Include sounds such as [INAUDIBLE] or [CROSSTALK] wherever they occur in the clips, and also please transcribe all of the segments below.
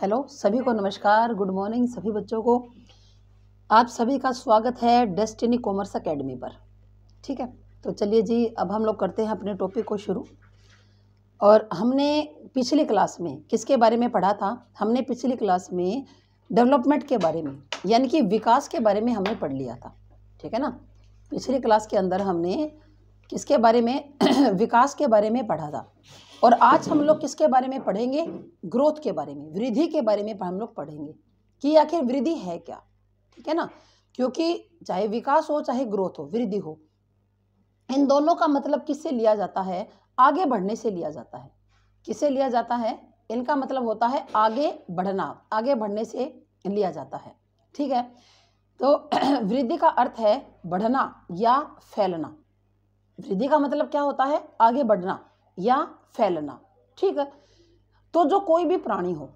hello सभी को नमस्कार गुड मॉर्निंग सभी बच्चों को आप सभी का स्वागत है डेस्टिनी कॉमर्स एकेडमी पर ठीक है तो चलिए जी अब हम लोग करते हैं अपने टॉपिक को शुरू और हमने पिछली क्लास में किसके बारे में पढ़ा था हमने पिछली क्लास में डेवलपमेंट के बारे में यानी कि विकास के बारे में हमने पढ़ लिया था ठीक है ना पिछली क्लास के अंदर हमने किसके बारे में [CLEARS THROAT] विकास के बारे में पढ़ा था और आज हम लोग किसके बारे में पढ़ेंगे ग्रोथ के बारे में वृद्धि के बारे में हम लोग पढ़ेंगे कि आखिर वृद्धि है क्या ठीक है ना क्योंकि चाहे विकास हो चाहे ग्रोथ हो वृद्धि हो इन दोनों का मतलब किससे लिया जाता है आगे बढ़ने से लिया जाता है किससे लिया जाता है इनका मतलब होता है आगे बढ़ना आगे बढ़ने से लिया जाता है ठीक है तो [CLEARS THROAT] वृद्धि का अर्थ है बढ़ना या फैलना वृद्धि का मतलब क्या होता है आगे बढ़ना या फैलना ठीक है तो जो कोई भी प्राणी हो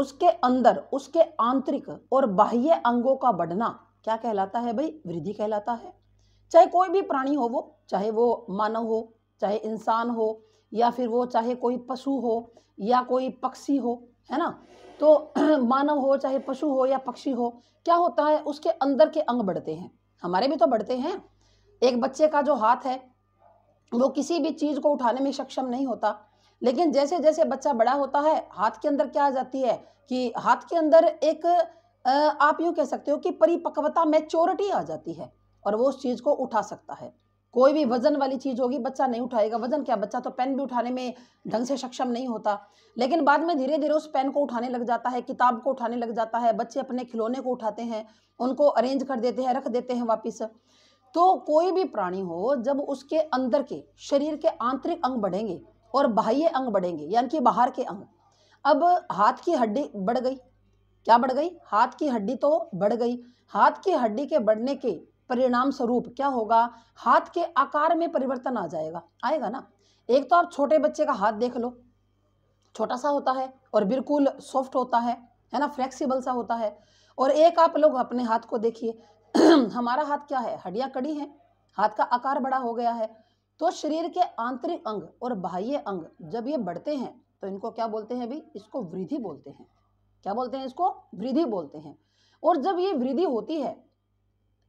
उसके अंदर उसके आंतरिक और बाह्य अंगों का बढ़ना क्या कहलाता है भाई वृद्धि कहलाता है चाहे कोई भी प्राणी हो वो चाहे वो मानव हो चाहे इंसान हो या फिर वो चाहे कोई पशु हो या कोई पक्षी हो है ना तो [CLEARS THROAT] मानव हो चाहे पशु हो या पक्षी हो क्या होता है उसके अंदर के अंग बढ़ते हैं हमारे भी तो बढ़ते हैं एक बच्चे का जो हाथ है वो किसी भी चीज़ को उठाने में सक्षम नहीं होता लेकिन जैसे जैसे बच्चा बड़ा होता है हाथ के अंदर क्या आ जाती है कि हाथ के अंदर एक आप यूँ कह सकते हो कि परिपक्वता मैच्योरिटी आ जाती है और वो उस चीज़ को उठा सकता है कोई भी वजन वाली चीज़ होगी बच्चा नहीं उठाएगा वजन क्या बच्चा तो पेन भी उठाने में ढंग से सक्षम नहीं होता लेकिन बाद में धीरे धीरे उस पेन को उठाने लग जाता है किताब को उठाने लग जाता है बच्चे अपने खिलौने को उठाते हैं उनको अरेंज कर देते हैं रख देते हैं वापस तो कोई भी प्राणी हो जब उसके अंदर के शरीर के आंतरिक अंग बढ़ेंगे और बाह्य अंग बढ़ेंगे यानी कि बाहर के अंग अब हाथ की हड्डी बढ़ गई क्या बढ़ गई हाथ की हड्डी तो बढ़ गई हाथ की हड्डी के बढ़ने के परिणाम स्वरूप क्या होगा हाथ के आकार में परिवर्तन आ जाएगा आएगा ना एक तो आप छोटे बच्चे का हाथ देख लो छोटा सा होता है और बिल्कुल सॉफ्ट होता है है ना फ्लेक्सिबल सा होता है और एक आप लोग अपने हाथ को देखिए [CLEARS THROAT] हमारा हाथ क्या है हड्डिया कड़ी है हाथ का आकार बड़ा हो गया है तो शरीर के आंतरिक अंग और बाह्य अंग जब ये बढ़ते हैं तो इनको क्या बोलते हैं अभी इसको वृद्धि बोलते हैं क्या बोलते हैं इसको वृद्धि बोलते हैं और जब ये वृद्धि होती है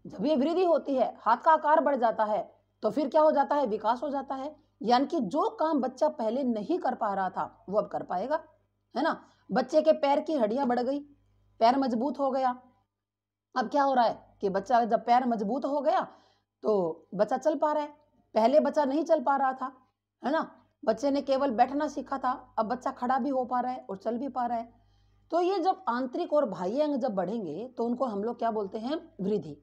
जब ये वृद्धि होती है हाथ का आकार बढ़ जाता है तो फिर क्या हो जाता है विकास हो जाता है यानी कि जो काम बच्चा पहले नहीं कर पा रहा था वो अब कर पाएगा है ना बच्चे के पैर की हड्डियां बढ़ गई पैर मजबूत हो गया अब क्या हो रहा है कि बच्चा जब पैर मजबूत हो गया तो बच्चा चल पा रहा है पहले बच्चा नहीं चल पा रहा था है ना बच्चे ने केवल बैठना सीखा था अब बच्चा खड़ा भी हो पा रहा है और चल भी पा रहा है तो ये जब आंतरिक और बाह्य अंग जब बढ़ेंगे तो उनको हम लोग क्या बोलते हैं वृद्धि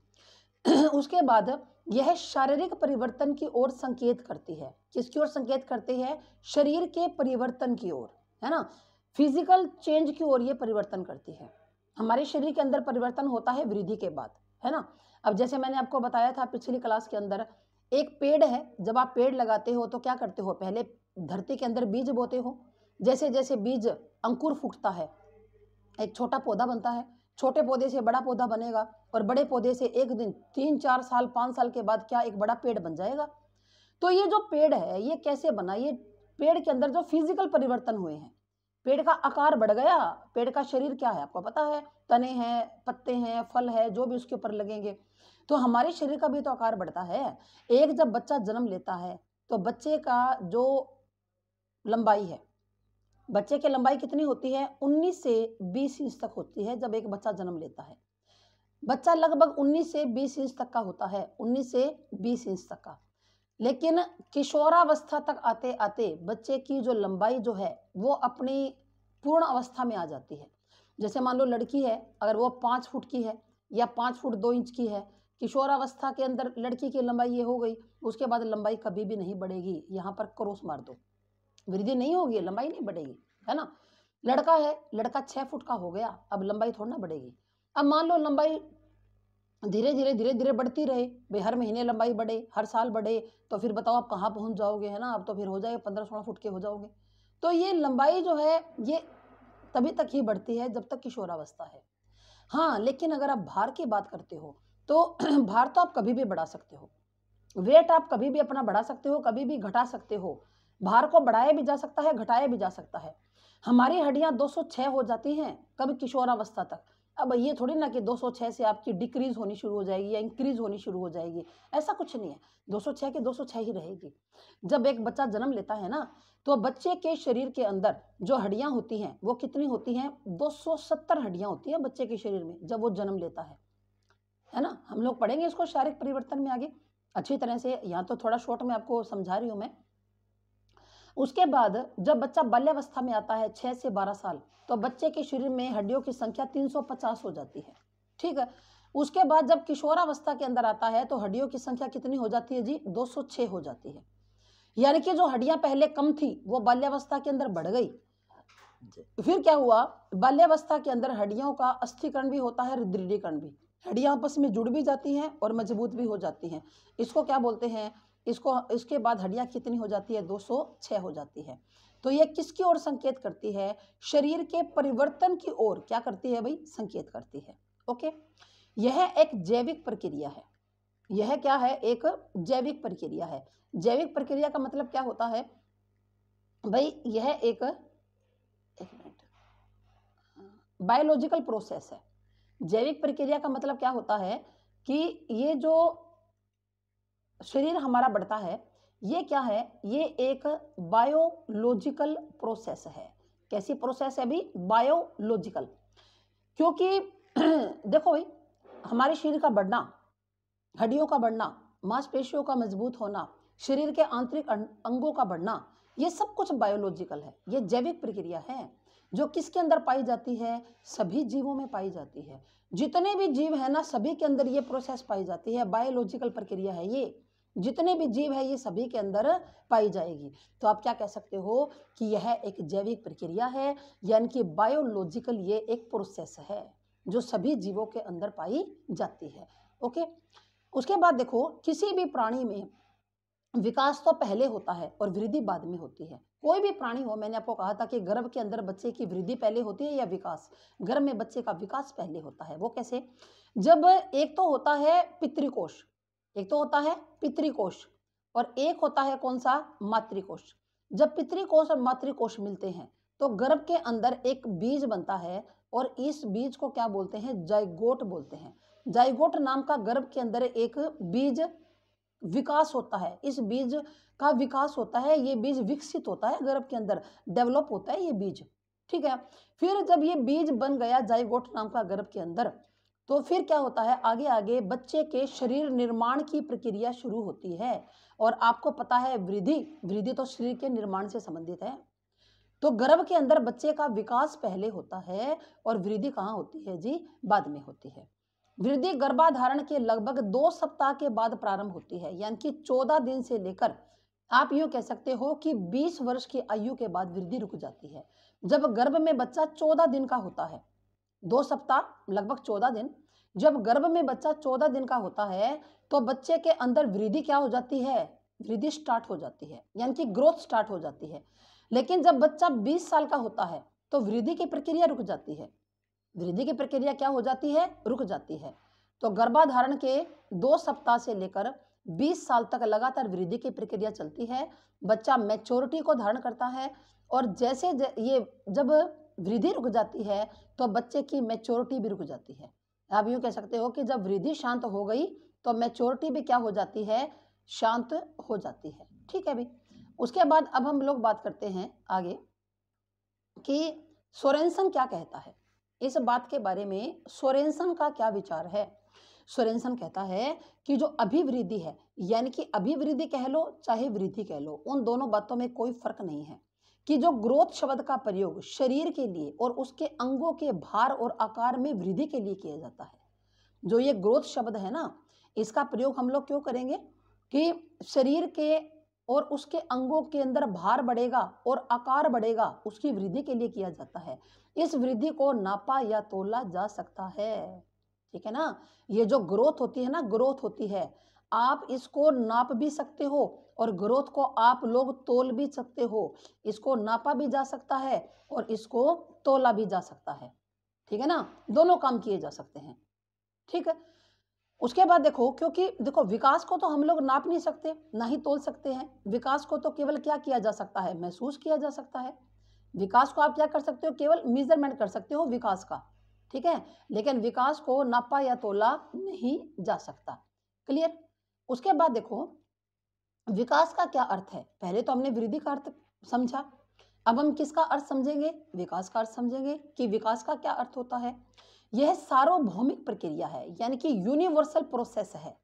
[CLEARS THROAT] उसके बाद यह शारीरिक परिवर्तन की ओर संकेत करती है किसकी ओर संकेत करती है शरीर के परिवर्तन की ओर है ना फिजिकल चेंज की ओर ये परिवर्तन करती है हमारे शरीर के अंदर परिवर्तन होता है वृद्धि के बाद है ना अब जैसे मैंने आपको बताया था पिछली क्लास के अंदर एक पेड़ है जब आप पेड़ लगाते हो तो क्या करते हो पहले धरती के अंदर बीज बोते हो जैसे जैसे बीज अंकुर फूटता है एक छोटा पौधा बनता है छोटे पौधे से बड़ा पौधा बनेगा और बड़े पौधे से एक दिन तीन चार साल पाँच साल के बाद क्या एक बड़ा पेड़ बन जाएगा तो ये जो पेड़ है ये कैसे बना ये पेड़ के अंदर जो फिजिकल परिवर्तन हुए हैं पेड़ का आकार बढ़ गया पेड़ का शरीर क्या है आपको पता है तने हैं पत्ते हैं फल है जो भी उसके ऊपर लगेंगे तो हमारे शरीर का भी तो आकार बढ़ता है एक जब बच्चा जन्म लेता है तो बच्चे का जो लंबाई है बच्चे की लंबाई कितनी होती है 19 से 20 इंच तक होती है जब एक बच्चा जन्म लेता है बच्चा लगभग 19 से 20 इंच तक का होता है 19 से 20 इंच तक का लेकिन किशोरावस्था तक आते आते बच्चे की जो लंबाई जो है वो अपनी पूर्ण अवस्था में आ जाती है जैसे मान लो लड़की है अगर वो पाँच फुट की है या पाँच फुट दो इंच की है किशोरावस्था के अंदर लड़की की लंबाई ये हो गई उसके बाद लंबाई कभी भी नहीं बढ़ेगी यहाँ पर क्रोस मार दो वृद्धि नहीं होगी लंबाई नहीं बढ़ेगी है ना लड़का है लड़का छः फुट का हो गया अब लंबाई थोड़ा ना बढ़ेगी अब मान लो लंबाई धीरे धीरे धीरे धीरे बढ़ती रहे भाई हर महीने लंबाई बढ़े हर साल बढ़े तो फिर बताओ आप कहाँ पहुँच जाओगे है ना आप तो फिर हो जाए पंद्रह सोलह फुट के हो जाओगे तो ये लंबाई जो है ये तभी तक ही बढ़ती है जब तक किशोरावस्था है हाँ लेकिन अगर आप भार की बात करते हो तो [CLEARS THROAT] भार तो आप कभी भी बढ़ा सकते हो वेट आप कभी भी अपना बढ़ा सकते हो कभी भी घटा सकते हो भार को बढ़ाया भी जा सकता है घटाया भी जा सकता है हमारी हड्डियां 206 हो जाती हैं कभी किशोरावस्था तक अब ये थोड़ी ना कि 206 से आपकी डिक्रीज होनी शुरू हो जाएगी या इंक्रीज होनी शुरू हो जाएगी ऐसा कुछ नहीं है 206 की 206 ही रहेगी जब एक बच्चा जन्म लेता है ना तो बच्चे के शरीर के अंदर जो हड्डियां होती हैं वो कितनी होती हैं 270 हड्डियां होती हैं बच्चे के शरीर में जब वो जन्म लेता है है ना हम लोग पढ़ेंगे इसको शारीरिक परिवर्तन में आगे अच्छी तरह से यहाँ तो थोड़ा शॉर्ट में आपको समझा रही हूँ मैं उसके बाद जब बच्चा बाल्यावस्था में आता है छः से बारह साल तो बच्चे के शरीर में हड्डियों की संख्या तीन सौ पचास हो जाती है ठीक है उसके बाद जब किशोरावस्था के अंदर आता है तो हड्डियों की संख्या कितनी हो जाती है जी दो सौ छः हो जाती है यानी कि जो हड्डियाँ पहले कम थी वो बाल्यावस्था के अंदर बढ़ गई फिर क्या हुआ बाल्यावस्था के अंदर हड्डियों का अस्थिकरण भी होता है रुद्रीकरण भी हड्डियाँ आपस में जुड़ भी जाती हैं और मजबूत भी हो जाती हैं इसको क्या बोलते हैं इसको इसके बाद हड्डियाँ कितनी हो जाती है 206 हो जाती है तो यह किसकी ओर संकेत करती है शरीर के परिवर्तन की ओर क्या करती है भाई संकेत करती है ओके यह एक जैविक प्रक्रिया है यह क्या है एक जैविक प्रक्रिया है जैविक प्रक्रिया का मतलब क्या होता है भाई यह एक, एक मिनट बायोलॉजिकल प्रोसेस है जैविक प्रक्रिया का मतलब क्या होता है कि ये जो शरीर हमारा बढ़ता है ये क्या है ये एक बायोलॉजिकल प्रोसेस है कैसी प्रोसेस है अभी बायोलॉजिकल क्योंकि [CLEARS THROAT] देखो भाई हमारे शरीर का बढ़ना हड्डियों का बढ़ना मांसपेशियों का मजबूत होना शरीर के आंतरिक अं-, अंगों का बढ़ना ये सब कुछ बायोलॉजिकल है ये जैविक प्रक्रिया है जो किसके अंदर पाई जाती है सभी जीवों में पाई जाती है जितने भी जीव है ना सभी के अंदर ये प्रोसेस पाई जाती है बायोलॉजिकल प्रक्रिया है ये जितने भी जीव है ये सभी के अंदर पाई जाएगी तो आप क्या कह सकते हो कि यह एक जैविक प्रक्रिया है यानी कि बायोलॉजिकल ये एक प्रोसेस है जो सभी जीवों के अंदर पाई जाती है ओके उसके बाद देखो किसी भी प्राणी में विकास तो पहले होता है और वृद्धि बाद में होती है कोई भी प्राणी हो मैंने आपको कहा था कि गर्भ के अंदर बच्चे की वृद्धि पहले होती है या विकास गर्भ में बच्चे का विकास पहले होता है वो कैसे जब एक तो होता है पितृकोष एक तो होता है पितृकोष और एक होता है कौन सा मातृकोश जब पितृकोष और मातृकोश मिलते हैं तो गर्भ के अंदर एक बीज बनता है और इस बीज को क्या बोलते हैं जयगोट बोलते हैं जयगोट नाम का गर्भ के अंदर एक बीज विकास होता है इस बीज का विकास होता है ये बीज विकसित होता है गर्भ के अंदर डेवलप होता है ये बीज ठीक है फिर जब ये बीज बन गया जयगोट नाम का गर्भ के अंदर तो फिर क्या होता है आगे आगे बच्चे के शरीर निर्माण की प्रक्रिया शुरू होती है और आपको पता है वृद्धि वृद्धि तो शरीर के निर्माण से संबंधित है तो गर्भ के अंदर बच्चे का विकास पहले होता है और वृद्धि कहाँ होती है जी बाद में होती है वृद्धि गर्भाधारण के लगभग दो सप्ताह के बाद प्रारंभ होती है यानी कि चौदह दिन से लेकर आप यूँ कह सकते हो कि 20 वर्ष की आयु के बाद वृद्धि रुक जाती है जब गर्भ में बच्चा 14 दिन का होता है दो सप्ताह लगभग चौदह दिन जब गर्भ में बच्चा चौदह दिन का होता है तो बच्चे के अंदर वृद्धि क्या हो जाती है वृद्धि स्टार्ट हो जाती है यानी कि ग्रोथ स्टार्ट हो जाती है लेकिन जब बच्चा बीस साल का होता है तो वृद्धि की प्रक्रिया रुक जाती है वृद्धि की प्रक्रिया क्या हो जाती है रुक जाती है तो गर्भाधारण के दो सप्ताह से लेकर 20 साल तक लगातार वृद्धि की प्रक्रिया चलती है बच्चा मैच्योरिटी को धारण करता है और जैसे ये जब वृद्धि रुक जाती है तो बच्चे की मेच्योरिटी भी रुक जाती है आप यूँ कह सकते हो कि जब वृद्धि शांत हो गई तो मेच्योरिटी भी क्या हो जाती है शांत हो जाती है ठीक है भाई उसके बाद अब हम लोग बात करते हैं आगे कि सोरेंसन क्या कहता है इस बात के बारे में सोरेंसन का क्या विचार है सोरेंसन कहता है कि जो अभिवृद्धि है यानी कि अभिवृद्धि कह लो चाहे वृद्धि कह लो उन दोनों बातों में कोई फर्क नहीं है कि जो ग्रोथ शब्द का प्रयोग शरीर के लिए और उसके अंगों के भार और आकार में वृद्धि के लिए किया जाता है जो ये ग्रोथ शब्द है ना इसका प्रयोग हम लोग क्यों करेंगे कि शरीर के और उसके अंगों के अंदर भार बढ़ेगा और आकार बढ़ेगा उसकी वृद्धि के लिए किया जाता है इस वृद्धि को नापा या तोला जा सकता है ठीक है ना ये जो ग्रोथ होती है ना ग्रोथ होती है आप इसको नाप भी सकते हो और ग्रोथ को आप लोग तोल भी सकते हो इसको नापा भी जा सकता है और इसको तोला भी जा सकता है ठीक है ना दोनों काम किए जा सकते हैं ठीक है उसके बाद देखो क्योंकि देखो विकास को तो हम लोग नाप नहीं सकते ना ही तोल सकते हैं विकास को तो केवल क्या किया जा सकता है महसूस किया जा सकता है विकास को आप क्या कर सकते हो केवल मेजरमेंट कर सकते हो विकास का ठीक है लेकिन विकास को नापा या तोला नहीं जा सकता क्लियर उसके बाद देखो विकास का क्या अर्थ है पहले तो हमने वृद्धि का अर्थ समझा अब हम किसका अर्थ समझेंगे विकास का अर्थ समझेंगे कि विकास का क्या अर्थ होता है यह सार्वभौमिक प्रक्रिया है यानी कि यूनिवर्सल प्रोसेस है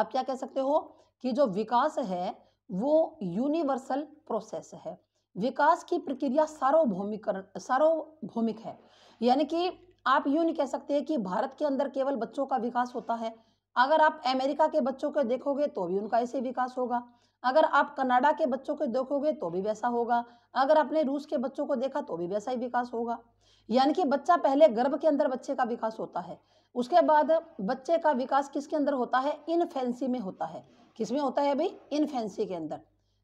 आप क्या कह सकते हो कि जो विकास है वो यूनिवर्सल प्रोसेस है विकास की प्रक्रिया सार्वभौमिकरण सार्वभौमिक है यानी कि आप यू नहीं कह सकते हैं कि भारत के अंदर केवल बच्चों का विकास होता है अगर आप अमेरिका के बच्चों को देखोगे तो भी उनका ऐसे विकास होगा अगर आप कनाडा के बच्चों को देखोगे तो भी वैसा होगा अगर आपने रूस के बच्चों को देखा तो भी वैसा ही विकास होगा यानी कि बच्चा पहले गर्भ के अंदर बच्चे का विकास होता है उसके बाद बच्चे का विकास किसके अंदर होता है इनफेंसी में होता है किस में होता है भाई इनफेंसी के अंदर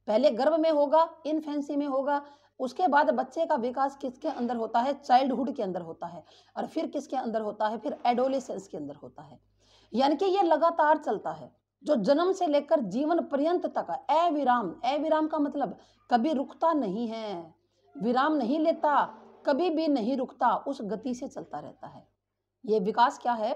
पहले गर्भ में होगा इनफेंसी में होगा उसके बाद बच्चे का विकास किसके अंदर होता है चाइल्डहुड के अंदर होता है और फिर किसके अंदर होता है फिर एडोलेसेंस के अंदर होता है यानी कि ये लगातार चलता है जो जन्म से लेकर जीवन पर्यंत तक अविराम अविराम का मतलब कभी रुकता नहीं है विराम नहीं लेता कभी भी नहीं रुकता उस गति से चलता रहता है ये विकास क्या है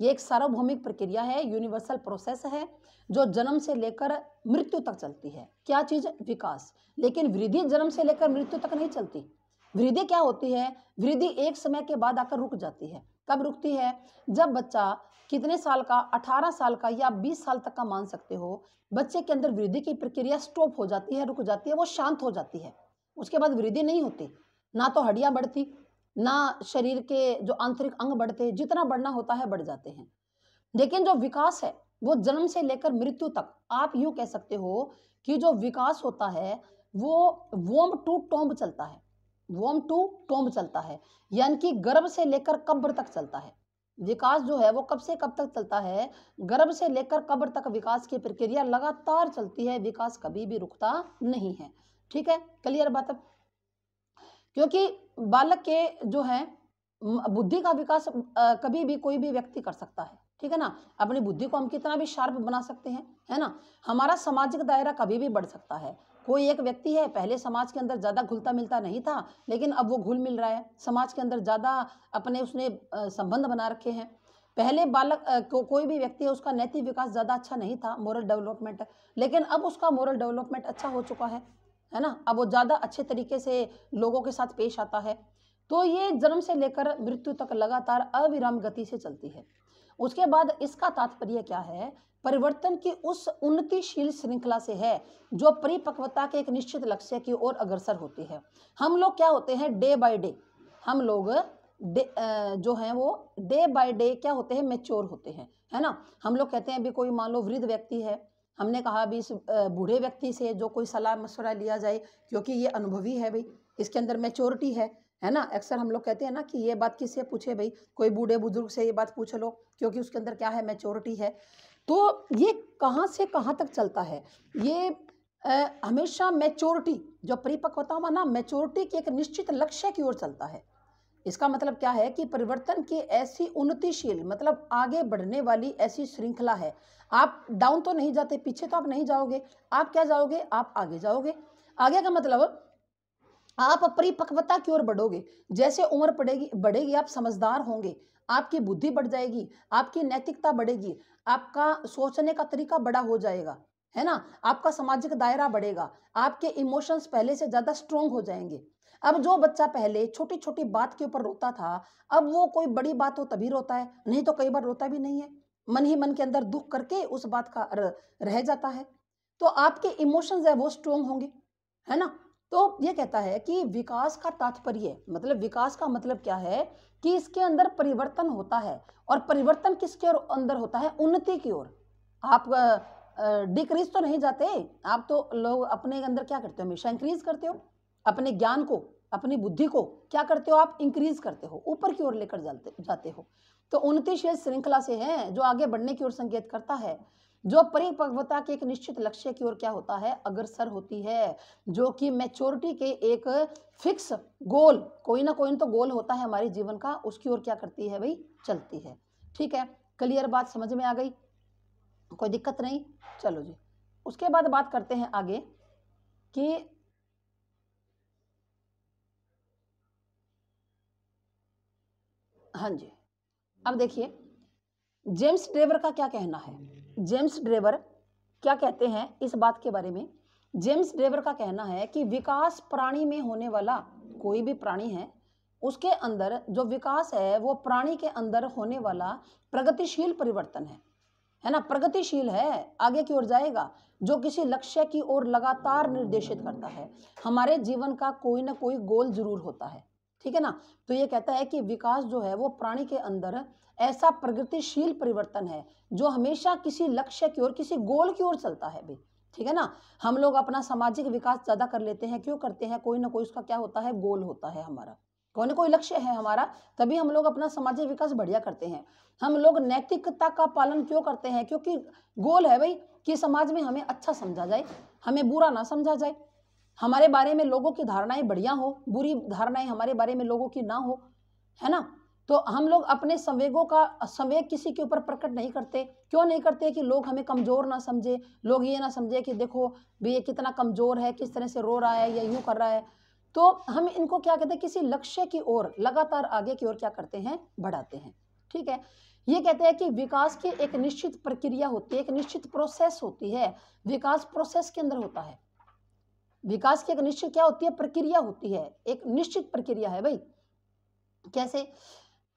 ये एक सार्वभौमिक प्रक्रिया है यूनिवर्सल प्रोसेस है जो जन्म से लेकर मृत्यु तक चलती है क्या चीज़ विकास लेकिन वृद्धि जन्म से लेकर मृत्यु तक नहीं चलती वृद्धि क्या होती है वृद्धि एक समय के बाद आकर रुक जाती है कब रुकती है जब बच्चा कितने साल का 18 साल का या 20 साल तक का मान सकते हो बच्चे के अंदर वृद्धि की प्रक्रिया स्टॉप हो जाती है रुक जाती है वो शांत हो जाती है उसके बाद वृद्धि नहीं होती ना तो हड्डियां बढ़ती ना शरीर के जो आंतरिक अंग बढ़ते जितना बढ़ना होता है बढ़ जाते हैं लेकिन जो विकास है वो जन्म से लेकर मृत्यु तक आप यूं कह सकते हो कि जो विकास होता है वो वोम टू टोम्ब चलता है वोम टू टोम चलता है यानी कि गर्भ से लेकर कब्र तक चलता है विकास जो है वो कब से कब तक चलता है गर्भ से लेकर कब्र तक विकास की प्रक्रिया लगातार चलती है विकास कभी भी रुकता नहीं है ठीक है क्लियर बात अब क्योंकि बालक के जो है बुद्धि का विकास कभी भी कोई भी व्यक्ति कर सकता है ठीक है ना अपनी बुद्धि को हम कितना भी शार्प बना सकते हैं है ना हमारा सामाजिक दायरा कभी भी बढ़ सकता है कोई एक व्यक्ति है पहले समाज के अंदर ज़्यादा घुलता मिलता नहीं था लेकिन अब वो घुल मिल रहा है समाज के अंदर ज़्यादा अपने उसने संबंध बना रखे हैं पहले बालक को, कोई भी व्यक्ति है उसका नैतिक विकास ज़्यादा अच्छा नहीं था मोरल डेवलपमेंट लेकिन अब उसका मोरल डेवलपमेंट अच्छा हो चुका है है ना अब वो ज़्यादा अच्छे तरीके से लोगों के साथ पेश आता है तो ये जन्म से लेकर मृत्यु तक लगातार अविराम गति से चलती है उसके बाद इसका तात्पर्य क्या है परिवर्तन की उस उन्नतिशील श्रृंखला से है जो परिपक्वता के एक निश्चित लक्ष्य की ओर अग्रसर होती है हम लोग क्या होते हैं डे बाय डे हम लोग डे जो है वो डे बाय डे क्या होते हैं मेच्योर होते हैं है ना हम लोग कहते हैं अभी कोई मान लो वृद्ध व्यक्ति है हमने कहा अभी इस बूढ़े व्यक्ति से जो कोई सलाह मशवरा लिया जाए क्योंकि ये अनुभवी है भाई इसके अंदर मेच्योरिटी है है ना अक्सर हम लोग कहते हैं ना कि ये बात किससे पूछे भाई कोई बूढ़े बुजुर्ग से ये बात पूछ लो क्योंकि उसके अंदर क्या है मेच्योरिटी है तो ये कहाँ से कहाँ तक चलता है ये आ, हमेशा मैच्योरिटी जो परिपक्वता ना मैच्योरिटी की एक निश्चित लक्ष्य की ओर चलता है इसका मतलब क्या है कि परिवर्तन की ऐसी उन्नतिशील मतलब आगे बढ़ने वाली ऐसी श्रृंखला है आप डाउन तो नहीं जाते पीछे तो आप नहीं जाओगे आप क्या जाओगे आप आगे जाओगे आगे का मतलब आप परिपक्वता की ओर बढ़ोगे जैसे उम्र पड़ेगी बढ़ेगी आप समझदार होंगे आपकी बुद्धि बढ़ जाएगी आपकी नैतिकता बढ़ेगी आपका सोचने का तरीका बड़ा हो जाएगा है ना आपका सामाजिक दायरा बढ़ेगा आपके इमोशंस पहले से ज़्यादा स्ट्रोंग हो जाएंगे अब जो बच्चा पहले छोटी छोटी बात के ऊपर रोता था अब वो कोई बड़ी बात हो तो तभी रोता है नहीं तो कई बार रोता भी नहीं है मन ही मन के अंदर दुख करके उस बात का रह जाता है तो आपके इमोशंस है वो स्ट्रोंग होंगे है ना तो ये कहता है कि विकास का तात्पर्य मतलब विकास का मतलब क्या है कि इसके अंदर परिवर्तन होता है और परिवर्तन किसके और अंदर होता है उन्नति की ओर आप डिक्रीज तो नहीं जाते आप तो लोग अपने अंदर क्या करते हो हमेशा इंक्रीज करते हो अपने ज्ञान को अपनी बुद्धि को क्या करते हो आप इंक्रीज करते हो ऊपर की ओर लेकर जाते जाते हो तो उन्नतिशील श्रृंखला से है जो आगे बढ़ने की ओर संकेत करता है जो परिपक्वता के एक निश्चित लक्ष्य की ओर क्या होता है अग्रसर होती है जो कि मैच्योरिटी के एक फिक्स गोल कोई ना कोई ना तो गोल होता है हमारे जीवन का उसकी ओर क्या करती है भाई चलती है ठीक है क्लियर बात समझ में आ गई कोई दिक्कत नहीं चलो जी उसके बाद बात करते हैं आगे कि हाँ जी अब देखिए जेम्स ड्रेवर का क्या कहना है जेम्स ड्रेवर क्या कहते हैं इस बात के बारे में जेम्स ड्रेवर का कहना है कि विकास प्राणी में होने वाला कोई भी प्राणी है उसके अंदर जो विकास है वो प्राणी के अंदर होने वाला प्रगतिशील परिवर्तन है है ना प्रगतिशील है आगे की ओर जाएगा जो किसी लक्ष्य की ओर लगातार निर्देशित करता है हमारे जीवन का कोई ना कोई गोल जरूर होता है ठीक है ना तो ये कहता है कि विकास जो है वो प्राणी के अंदर ऐसा प्रगतिशील परिवर्तन है जो हमेशा किसी लक्ष्य की ओर किसी गोल की ओर चलता है भाई ठीक है ना हम लोग अपना सामाजिक विकास ज़्यादा कर लेते हैं क्यों करते हैं कोई ना कोई उसका क्या होता है गोल होता है हमारा कोई ना कोई लक्ष्य है हमारा तभी हम लोग अपना सामाजिक विकास बढ़िया करते हैं हम लोग नैतिकता का पालन क्यों करते हैं क्योंकि गोल है भाई कि समाज में हमें अच्छा समझा जाए हमें बुरा ना समझा जाए हमारे बारे में लोगों की धारणाएं बढ़िया हो बुरी धारणाएं हमारे बारे में लोगों की ना हो है ना तो हम लोग अपने संवेगों का संवेग किसी के ऊपर प्रकट नहीं करते क्यों नहीं करते कि लोग हमें कमज़ोर ना समझे लोग ये ना समझे कि देखो भी ये कितना कमज़ोर है किस तरह से रो रहा है या यूँ कर रहा है तो हम इनको क्या कहते हैं किसी लक्ष्य की ओर लगातार आगे की ओर क्या करते हैं बढ़ाते हैं ठीक है ये कहते हैं कि विकास की एक निश्चित प्रक्रिया होती है एक निश्चित प्रोसेस होती है विकास प्रोसेस के अंदर होता है विकास की एक निश्चित क्या होती है प्रक्रिया होती है एक निश्चित प्रक्रिया है भाई कैसे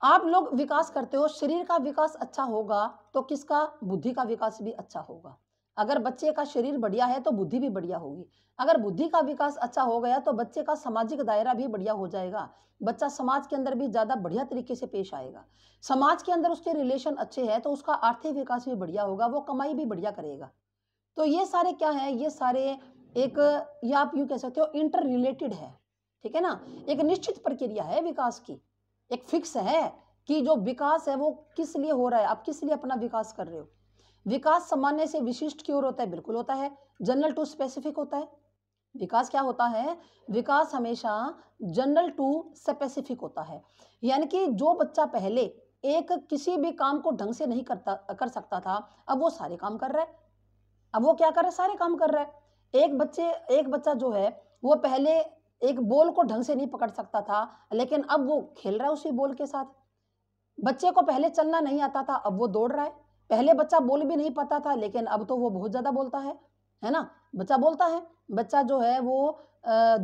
आप लोग विकास करते हो शरीर का विकास अच्छा होगा तो किसका बुद्धि का विकास भी अच्छा होगा अगर बच्चे का शरीर बढ़िया है तो बुद्धि भी बढ़िया होगी अगर बुद्धि का विकास अच्छा हो गया तो बच्चे का सामाजिक दायरा भी बढ़िया हो जाएगा बच्चा समाज के अंदर भी ज़्यादा बढ़िया तरीके से पेश आएगा समाज के अंदर उसके रिलेशन अच्छे हैं तो उसका आर्थिक विकास भी बढ़िया होगा वो कमाई भी बढ़िया करेगा तो ये सारे क्या है ये सारे एक या आप यूँ कह सकते हो इंटर रिलेटेड है ठीक है ना एक निश्चित प्रक्रिया है विकास की एक फिक्स है कि जो विकास है वो किस लिए हो रहा है आप किस लिए अपना विकास कर रहे हो विकास सामान्य से विशिष्ट की ओर होता है बिल्कुल होता है जनरल टू स्पेसिफिक होता है विकास क्या होता है विकास हमेशा जनरल टू स्पेसिफिक होता है यानी कि जो बच्चा पहले एक किसी भी काम को ढंग से नहीं करता कर सकता था अब वो सारे काम कर रहा है अब वो क्या कर रहा है सारे काम कर रहा है एक बच्चे एक बच्चा जो है वो पहले एक बॉल को ढंग से नहीं पकड़ सकता था लेकिन अब वो खेल रहा है उसी बॉल के साथ बच्चे को पहले चलना नहीं आता था अब वो दौड़ रहा है पहले बच्चा बोल भी नहीं पाता था लेकिन अब तो वो बहुत ज़्यादा बोलता है है ना बच्चा बोलता है बच्चा जो है वो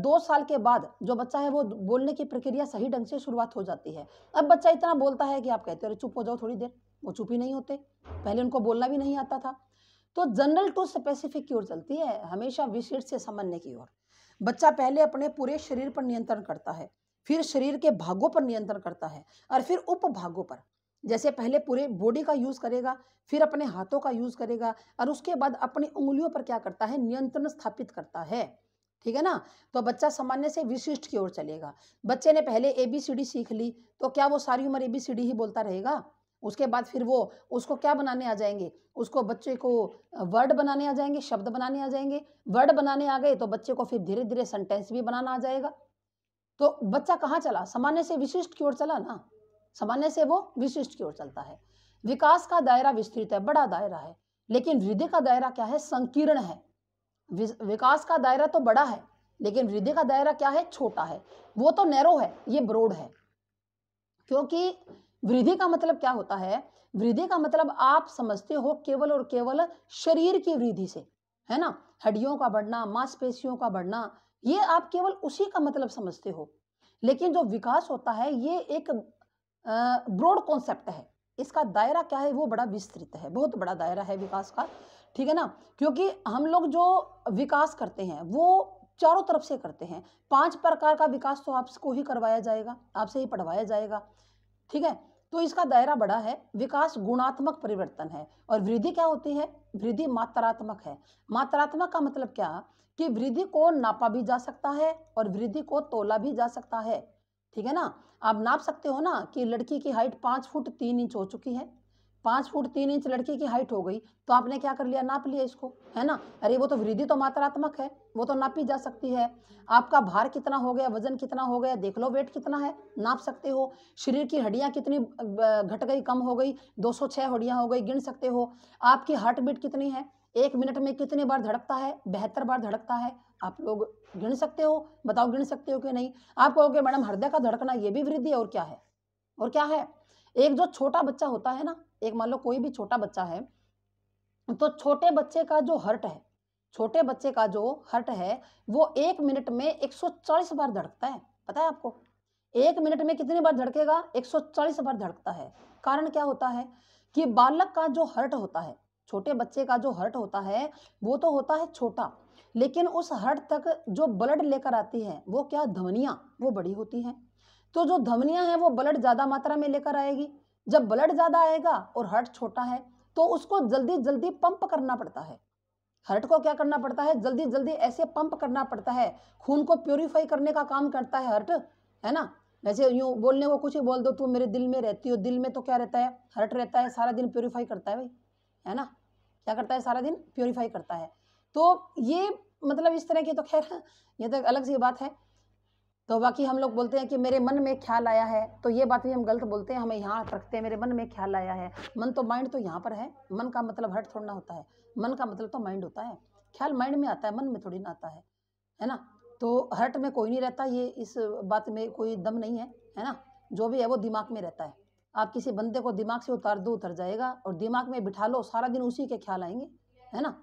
दो साल के बाद जो बच्चा है वो बोलने की प्रक्रिया सही ढंग से शुरुआत हो जाती है अब बच्चा इतना बोलता है कि आप कहते हो चुप हो जाओ थोड़ी देर वो चुप ही नहीं होते पहले उनको बोलना भी नहीं आता था तो जनरल टू तो स्पेसिफिक की ओर चलती है हमेशा विशेष से सामान्य की ओर बच्चा पहले अपने पूरे शरीर पर नियंत्रण करता है फिर शरीर के भागों पर नियंत्रण करता है और फिर उप भागों पर जैसे पहले पूरे बॉडी का यूज़ करेगा फिर अपने हाथों का यूज़ करेगा और उसके बाद अपनी उंगलियों पर क्या करता है नियंत्रण स्थापित करता है ठीक है ना तो बच्चा सामान्य से विशिष्ट की ओर चलेगा बच्चे ने पहले ए बी सी डी सीख ली तो क्या वो सारी उम्र ए बी सी डी ही बोलता रहेगा उसके बाद फिर वो उसको क्या बनाने आ जाएंगे उसको बच्चे को वर्ड बनाने आ जाएंगे शब्द बनाने आ जाएंगे वर्ड बनाने आ गए तो बच्चे को फिर धीरे धीरे सेंटेंस भी बनाना आ जाएगा तो बच्चा कहाँ चला सामान्य से विशिष्ट की ओर चला ना सामान्य से वो विशिष्ट की ओर चलता है विकास का दायरा विस्तृत है बड़ा दायरा है लेकिन हृदय का दायरा क्या है संकीर्ण है विकास का दायरा तो बड़ा है लेकिन हृदय का दायरा क्या है छोटा है वो तो नैरो है ये ब्रोड है क्योंकि वृद्धि का मतलब क्या होता है वृद्धि का मतलब आप समझते हो केवल और केवल शरीर की वृद्धि से है ना हड्डियों का बढ़ना मांसपेशियों का बढ़ना ये आप केवल उसी का मतलब समझते हो लेकिन जो विकास होता है ये एक ब्रॉड कॉन्सेप्ट है इसका दायरा क्या है वो बड़ा विस्तृत है बहुत बड़ा दायरा है विकास का ठीक है ना क्योंकि हम लोग जो विकास करते हैं वो चारों तरफ से करते हैं पांच प्रकार का विकास तो आपको ही करवाया जाएगा आपसे ही पढ़वाया जाएगा ठीक है तो इसका दायरा बड़ा है विकास गुणात्मक परिवर्तन है और वृद्धि क्या होती है वृद्धि मात्रात्मक है मात्रात्मक का मतलब क्या कि वृद्धि को नापा भी जा सकता है और वृद्धि को तोला भी जा सकता है ठीक है ना आप नाप सकते हो ना कि लड़की की हाइट पांच फुट तीन इंच हो चुकी है पाँच फुट तीन इंच लड़की की हाइट हो गई तो आपने क्या कर लिया नाप लिया इसको है ना अरे वो तो वृद्धि तो मात्रात्मक है वो तो नापी जा सकती है आपका भार कितना हो गया वजन कितना हो गया देख लो वेट कितना है नाप सकते हो शरीर की हड्डियाँ कितनी घट गई कम हो गई 206 हड्डियाँ हो गई गिन सकते हो आपकी हार्ट बीट कितनी है एक मिनट में कितनी बार धड़कता है बेहतर बार धड़कता है आप लोग गिन सकते हो बताओ गिन सकते हो कि नहीं आप कहोगे मैडम हृदय का धड़कना ये भी वृद्धि है और क्या है और क्या है एक जो छोटा बच्चा होता है ना एक मान लो कोई भी छोटा बच्चा है तो छोटे बच्चे का जो हर्ट है छोटे बच्चे का जो हर्ट है वो एक मिनट में 140 बार धड़कता है पता है आपको एक मिनट में कितनी बार धड़केगा 140 बार धड़कता है कारण क्या होता है कि बालक का जो हर्ट होता है छोटे बच्चे का जो हर्ट होता है वो तो होता है छोटा लेकिन उस हर्ट तक जो ब्लड लेकर आती है वो क्या धमनियाँ वो बड़ी होती हैं तो जो धमनियाँ हैं वो ब्लड ज़्यादा मात्रा में लेकर आएगी जब ब्लड ज़्यादा आएगा और हार्ट छोटा है तो उसको जल्दी जल्दी पंप करना पड़ता है हार्ट को क्या करना पड़ता है जल्दी जल्दी ऐसे पंप करना पड़ता है खून को प्योरीफाई करने का काम करता है हार्ट है ना वैसे यूँ बोलने को कुछ ही बोल दो तुम मेरे दिल में रहती हो दिल में तो क्या रहता है हार्ट रहता है सारा दिन प्योरीफाई करता है भाई है ना क्या करता है सारा दिन प्योरीफाई करता है तो ये मतलब इस तरह की तो खैर ये तो अलग सी बात है तो बाकी हम लोग बोलते हैं कि मेरे मन में ख्याल आया है तो ये बात भी हम गलत बोलते हैं हमें यहाँ रखते हैं मेरे मन में ख्याल आया है मन तो माइंड तो यहाँ पर है मन का मतलब हट थोड़ा होता है मन का मतलब तो माइंड होता है ख्याल माइंड में आता है मन में थोड़ी ना आता है है ना तो हर्ट में कोई नहीं रहता ये इस बात में कोई दम नहीं है है ना जो भी है वो दिमाग में रहता है आप किसी बंदे को दिमाग से उतार दो उतर जाएगा और दिमाग में बिठा लो सारा दिन उसी के ख्याल आएंगे है ना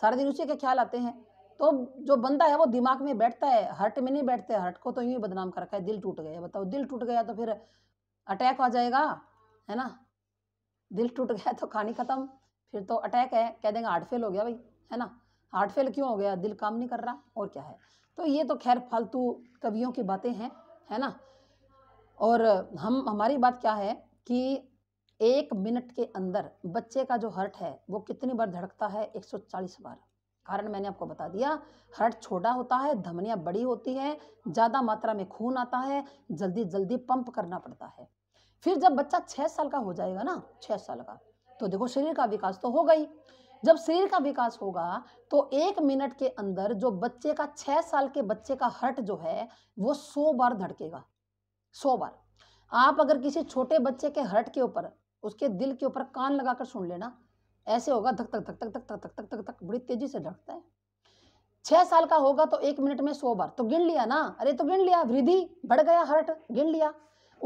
सारा दिन उसी के ख्याल आते हैं तो जो बंदा है वो दिमाग में बैठता है हर्ट में नहीं बैठते हर्ट को तो यूँ बदनाम कर रखा है दिल टूट गया बताओ दिल टूट गया तो फिर अटैक आ जाएगा है ना दिल टूट गया तो कहानी ख़त्म फिर तो अटैक है कह देंगे हार्ट फेल हो गया भाई है ना हार्ट फेल क्यों हो गया दिल काम नहीं कर रहा और क्या है तो ये तो खैर फालतू कवियों की बातें हैं है ना और हम हमारी बात क्या है कि एक मिनट के अंदर बच्चे का जो हर्ट है वो कितनी बार धड़कता है 140 बार कारण मैंने आपको बता दिया हर्ट छोटा होता है धमनियाँ बड़ी होती है ज़्यादा मात्रा में खून आता है जल्दी जल्दी पंप करना पड़ता है फिर जब बच्चा छः साल का हो जाएगा ना छः साल का तो देखो शरीर का विकास तो हो गई जब शरीर का विकास होगा तो एक मिनट के अंदर जो बच्चे का छः साल के बच्चे का हर्ट जो है वो सौ बार धड़केगा सौ बार आप अगर किसी छोटे बच्चे के हर्ट के ऊपर उसके दिल के ऊपर कान लगाकर सुन लेना ऐसे होगा धक धक धक धक धक धक धक धक धक धक बड़ी तेजी से धकता है छह साल का होगा तो एक मिनट में सौ बार तो गिन लिया ना अरे तो गिन लिया वृद्धि बढ़ गया हर्ट गिन लिया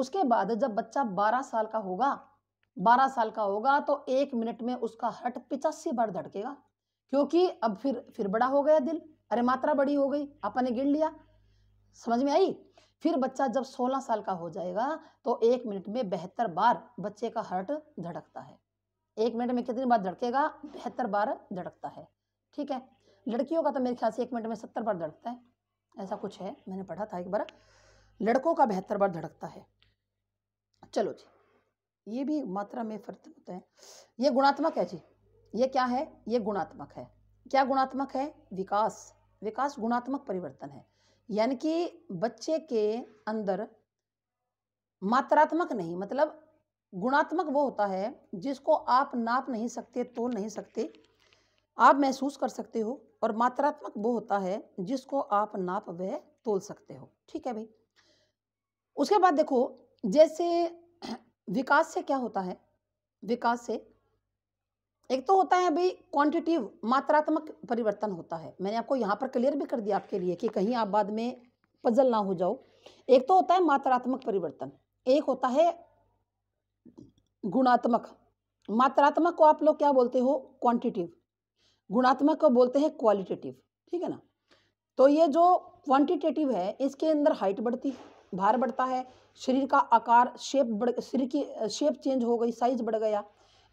उसके बाद जब बच्चा बारह साल का होगा बारह साल का होगा तो एक मिनट में उसका हर्ट पिचासी बार धड़केगा क्योंकि अब फिर फिर बड़ा हो गया दिल अरे मात्रा बड़ी हो गई अपन ने गिन लिया समझ में आई फिर बच्चा जब 16 साल का हो जाएगा तो एक मिनट में बेहतर बार बच्चे का हर्ट धड़कता है एक मिनट में कितनी बार धड़केगा बेहतर बार धड़कता है ठीक है लड़कियों का तो मेरे ख्याल से एक मिनट में सत्तर बार धड़कता है ऐसा कुछ है मैंने पढ़ा था एक बार लड़कों का बेहतर बार धड़कता है चलो जी ये भी मात्रा में फर्क तो होता है ये गुणात्मक है जी ये क्या है ये गुणात्मक है क्या गुणात्मक है विकास विकास गुणात्मक परिवर्तन है यानी कि बच्चे के अंदर मात्रात्मक नहीं मतलब गुणात्मक वो होता है जिसको आप नाप नहीं सकते तोल नहीं सकते आप महसूस कर सकते हो और मात्रात्मक वो होता है जिसको आप नाप व तोल सकते हो ठीक है भाई उसके बाद देखो जैसे विकास से क्या होता है विकास से एक तो होता है भाई क्वांटिटिव मात्रात्मक परिवर्तन होता है मैंने आपको यहाँ पर क्लियर भी कर दिया आपके लिए कि कहीं आप बाद में पजल ना हो जाओ एक तो होता है मात्रात्मक परिवर्तन एक होता है गुणात्मक मात्रात्मक को आप लोग क्या बोलते हो क्वांटिटिव गुणात्मक को बोलते हैं क्वालिटेटिव ठीक है ना तो ये जो क्वांटिटेटिव है इसके अंदर हाइट बढ़ती है भार बढ़ता है शरीर का आकार शेप बढ़ शरीर की शेप चेंज हो गई साइज बढ़ गया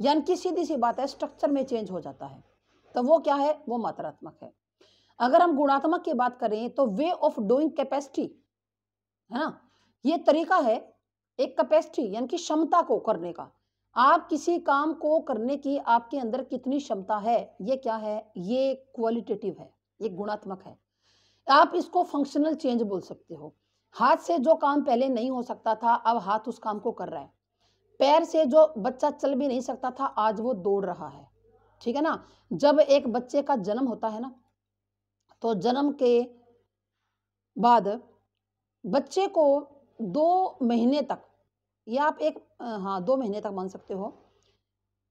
यानी कि सीधी सी बात है स्ट्रक्चर में चेंज हो जाता है तो वो क्या है वो मात्रात्मक है अगर हम गुणात्मक की बात करें तो वे ऑफ डूइंग कैपेसिटी है ना ये तरीका है एक कैपेसिटी यानी कि क्षमता को करने का आप किसी काम को करने की आपके अंदर कितनी क्षमता है ये क्या है ये क्वालिटेटिव है ये गुणात्मक है आप इसको फंक्शनल चेंज बोल सकते हो हाथ से जो काम पहले नहीं हो सकता था अब हाथ उस काम को कर रहा है पैर से जो बच्चा चल भी नहीं सकता था आज वो दौड़ रहा है ठीक है ना जब एक बच्चे का जन्म होता है ना तो जन्म के बाद बच्चे को दो महीने तक या आप एक हाँ दो महीने तक मान सकते हो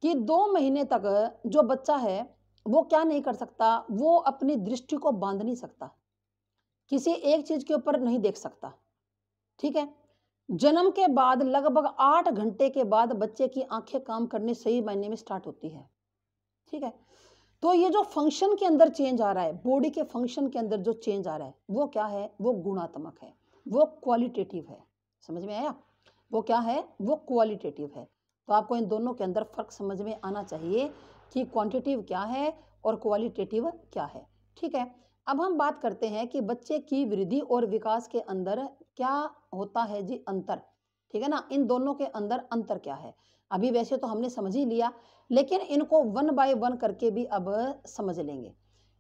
कि दो महीने तक जो बच्चा है वो क्या नहीं कर सकता वो अपनी दृष्टि को बांध नहीं सकता किसी एक चीज़ के ऊपर नहीं देख सकता ठीक है जन्म के बाद लगभग आठ घंटे के बाद बच्चे की आंखें काम करने सही मायने में स्टार्ट होती है ठीक है तो ये जो फंक्शन के अंदर चेंज आ रहा है बॉडी के फंक्शन के अंदर जो चेंज आ रहा है वो क्या है वो गुणात्मक है वो क्वालिटेटिव है समझ में आया वो क्या है वो क्वालिटेटिव है तो आपको इन दोनों के अंदर फ़र्क समझ में आना चाहिए कि क्वांटिटेटिव क्या है और क्वालिटेटिव क्या है ठीक है अब हम बात करते हैं कि बच्चे की वृद्धि और विकास के अंदर क्या होता है जी अंतर ठीक है ना इन दोनों के अंदर अंतर क्या है अभी वैसे तो हमने समझ ही लिया लेकिन इनको वन बाय वन करके भी अब समझ लेंगे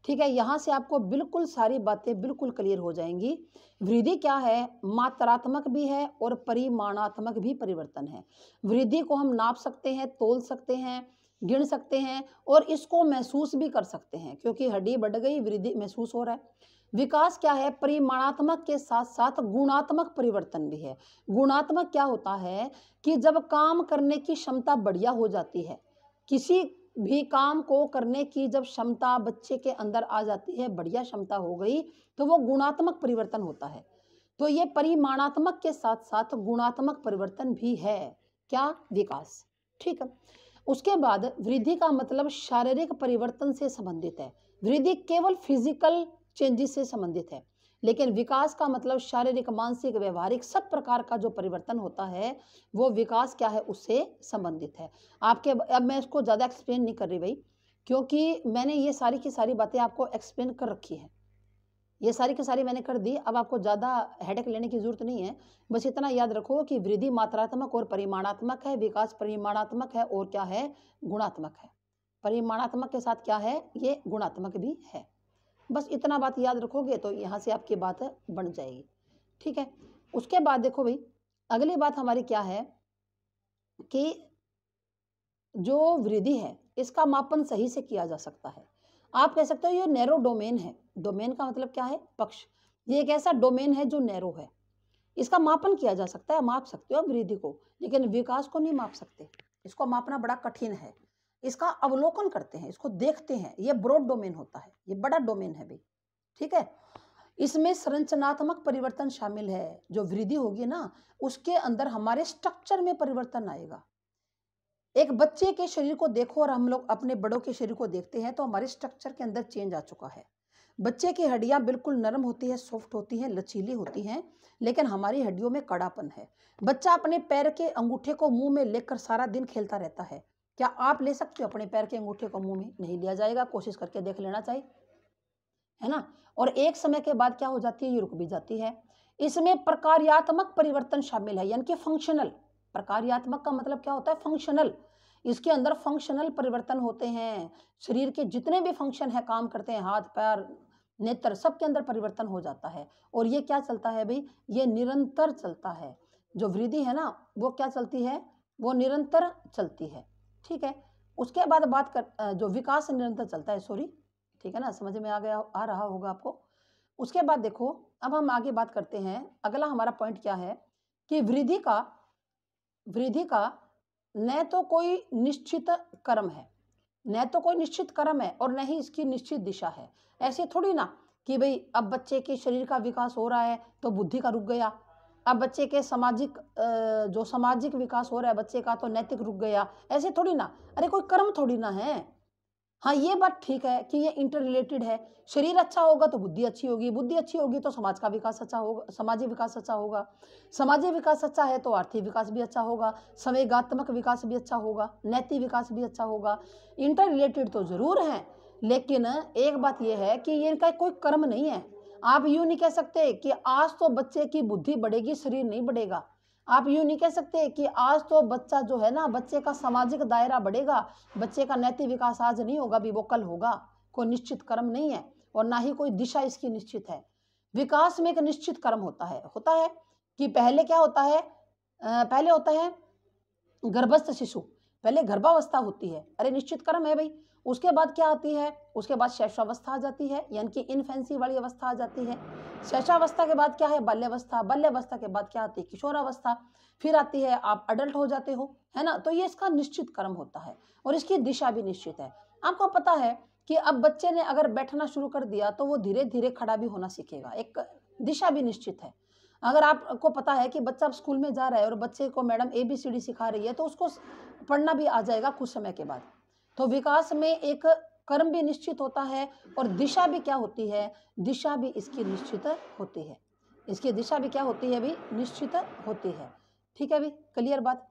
ठीक है यहाँ से आपको बिल्कुल सारी बातें बिल्कुल क्लियर हो जाएंगी वृद्धि क्या है मात्रात्मक भी है और परिमाणात्मक भी परिवर्तन है वृद्धि को हम नाप सकते हैं तोल सकते हैं गिन सकते हैं और इसको महसूस भी कर सकते हैं क्योंकि हड्डी बढ़ गई वृद्धि महसूस हो रहा है विकास क्या है परिमाणात्मक के साथ साथ गुणात्मक परिवर्तन भी है गुणात्मक क्या होता है कि जब काम करने की क्षमता बढ़िया हो जाती है किसी भी काम को करने की जब क्षमता बच्चे के अंदर आ जाती है बढ़िया क्षमता हो गई तो वो गुणात्मक परिवर्तन होता है तो ये परिमाणात्मक के साथ साथ गुणात्मक परिवर्तन भी है क्या विकास ठीक है उसके बाद वृद्धि का मतलब शारीरिक परिवर्तन से संबंधित है वृद्धि केवल फिजिकल चेंजेस से संबंधित है लेकिन विकास का मतलब शारीरिक मानसिक व्यवहारिक सब प्रकार का जो परिवर्तन होता है वो विकास क्या है उससे संबंधित है आपके अब मैं इसको ज़्यादा एक्सप्लेन नहीं कर रही भाई क्योंकि मैंने ये सारी की सारी बातें आपको एक्सप्लेन कर रखी है ये सारी की सारी मैंने कर दी अब आपको ज़्यादा हेडेक लेने की ज़रूरत नहीं है बस इतना याद रखो कि वृद्धि मात्रात्मक और परिमाणात्मक है विकास परिमाणात्मक है और क्या है गुणात्मक है परिमाणात्मक के साथ क्या है ये गुणात्मक भी है बस इतना बात याद रखोगे तो यहाँ से आपकी बात बन जाएगी ठीक है उसके बाद देखो भाई अगली बात हमारी क्या है कि जो वृद्धि है इसका मापन सही से किया जा सकता है आप कह सकते हो ये नैरो डोमेन है डोमेन का मतलब क्या है पक्ष ये एक ऐसा डोमेन है जो नैरो है इसका मापन किया जा सकता है माप सकते हो वृद्धि को लेकिन विकास को नहीं माप सकते इसको मापना बड़ा कठिन है इसका अवलोकन करते हैं इसको देखते हैं ये ब्रॉड डोमेन होता है ये बड़ा डोमेन है भाई ठीक है इसमें संरचनात्मक परिवर्तन शामिल है जो वृद्धि होगी ना उसके अंदर हमारे स्ट्रक्चर में परिवर्तन आएगा एक बच्चे के शरीर को देखो और हम लोग अपने बड़ों के शरीर को देखते हैं तो हमारे स्ट्रक्चर के अंदर चेंज आ चुका है बच्चे की हड्डियाँ बिल्कुल नरम होती है सॉफ्ट होती हैं लचीली होती हैं लेकिन हमारी हड्डियों में कड़ापन है बच्चा अपने पैर के अंगूठे को मुंह में लेकर सारा दिन खेलता रहता है क्या आप ले सकते हो अपने पैर के अंगूठे को मुंह में नहीं लिया जाएगा कोशिश करके देख लेना चाहिए है ना और एक समय के बाद क्या हो जाती है ये रुक भी जाती है इसमें प्रकार्यात्मक परिवर्तन शामिल है यानी कि फंक्शनल प्रकार्यात्मक का मतलब क्या होता है फंक्शनल इसके अंदर फंक्शनल परिवर्तन होते हैं शरीर के जितने भी फंक्शन है काम करते हैं हाथ पैर नेत्र सब के अंदर परिवर्तन हो जाता है और ये क्या चलता है भाई ये निरंतर चलता है जो वृद्धि है ना वो क्या चलती है वो निरंतर चलती है ठीक है उसके बाद बात कर जो विकास निरंतर चलता है सॉरी ठीक है ना समझ में आ गया आ रहा होगा आपको उसके बाद देखो अब हम आगे बात करते हैं अगला हमारा पॉइंट क्या है कि वृद्धि का वृद्धि का न तो कोई निश्चित कर्म है न तो कोई निश्चित कर्म है और न ही इसकी निश्चित दिशा है ऐसे थोड़ी ना कि भाई अब बच्चे के शरीर का विकास हो रहा है तो बुद्धि का रुक गया अब बच्चे के सामाजिक जो सामाजिक विकास हो रहा है बच्चे का तो नैतिक रुक गया ऐसे थोड़ी ना अरे कोई कर्म थोड़ी ना है हाँ ये बात ठीक है कि ये इंटर रिलेटेड है शरीर अच्छा होगा तो बुद्धि अच्छी होगी बुद्धि अच्छी होगी तो समाज का विकास अच्छा होगा सामाजिक विकास अच्छा होगा सामाजिक विकास अच्छा है तो आर्थिक विकास भी अच्छा होगा संवेगात्मक विकास भी अच्छा होगा नैतिक विकास भी अच्छा होगा इंटर रिलेटेड तो ज़रूर है लेकिन एक बात यह है कि इनका कोई कर्म नहीं है आप यूँ नहीं कह सकते कि आज तो बच्चे की बुद्धि बढ़ेगी शरीर नहीं बढ़ेगा आप यू नहीं कह सकते कि आज तो बच्चा जो है ना बच्चे का सामाजिक दायरा बढ़ेगा बच्चे का नैतिक विकास आज नहीं होगा भी वो कल होगा कोई निश्चित कर्म नहीं है और ना ही कोई दिशा इसकी निश्चित है विकास में एक निश्चित कर्म होता है होता है कि पहले क्या होता है आ, पहले होता है गर्भस्थ शिशु पहले गर्भावस्था होती है अरे निश्चित कर्म है भाई उसके बाद क्या आती है उसके बाद शैशावस्था आ जाती है यानी कि इनफेंसी वाली अवस्था आ जाती है शैशावस्था के बाद क्या है बाल्यावस्था बाल्यावस्था के बाद क्या आती है किशोरावस्था फिर आती है आप अडल्ट हो जाते हो है ना तो ये इसका निश्चित क्रम होता है और इसकी दिशा भी निश्चित है आपको पता है कि अब बच्चे ने अगर बैठना शुरू कर दिया तो वो धीरे धीरे खड़ा भी होना सीखेगा एक दिशा भी निश्चित है अगर आपको पता है कि बच्चा अब स्कूल में जा रहा है और बच्चे को madam A B C D सिखा रही है तो उसको पढ़ना भी आ जाएगा कुछ समय के बाद तो विकास में एक कर्म भी निश्चित होता है और दिशा भी क्या होती है दिशा भी इसकी निश्चित होती है इसकी दिशा भी क्या होती है अभी निश्चित होती है ठीक है अभी क्लियर बात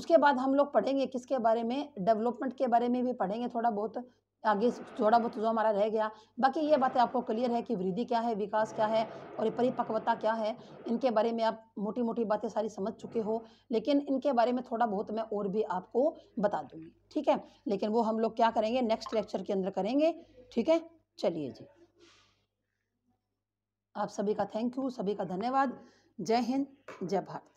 उसके बाद हम लोग पढ़ेंगे किसके बारे में डेवलपमेंट के बारे में भी पढ़ेंगे थोड़ा बहुत आगे थोड़ा बहुत जो हमारा रह गया बाकी ये बातें आपको क्लियर है कि वृद्धि क्या है विकास क्या है और परिपक्वता क्या है इनके बारे में आप मोटी मोटी बातें सारी समझ चुके हो लेकिन इनके बारे में थोड़ा बहुत मैं और भी आपको बता दूंगी ठीक है लेकिन वो हम लोग क्या करेंगे नेक्स्ट लेक्चर के अंदर करेंगे ठीक है चलिए जी आप सभी का थैंक यू सभी का धन्यवाद जय हिंद जय भारत